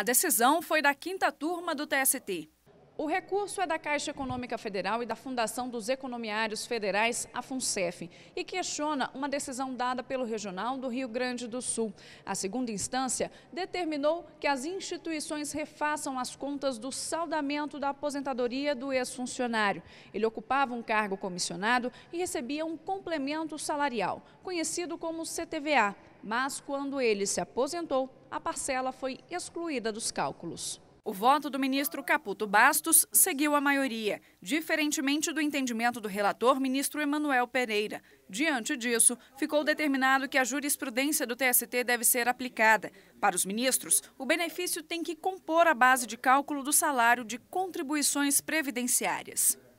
A decisão foi da quinta turma do TST. O recurso é da Caixa Econômica Federal e da Fundação dos Economiários Federais, a FUNCEF, e questiona uma decisão dada pelo Regional do Rio Grande do Sul. A segunda instância determinou que as instituições refaçam as contas do saldamento da aposentadoria do ex-funcionário. Ele ocupava um cargo comissionado e recebia um complemento salarial, conhecido como CTVA mas quando ele se aposentou, a parcela foi excluída dos cálculos. O voto do ministro Caputo Bastos seguiu a maioria, diferentemente do entendimento do relator ministro Emanuel Pereira. Diante disso, ficou determinado que a jurisprudência do TST deve ser aplicada. Para os ministros, o benefício tem que compor a base de cálculo do salário de contribuições previdenciárias.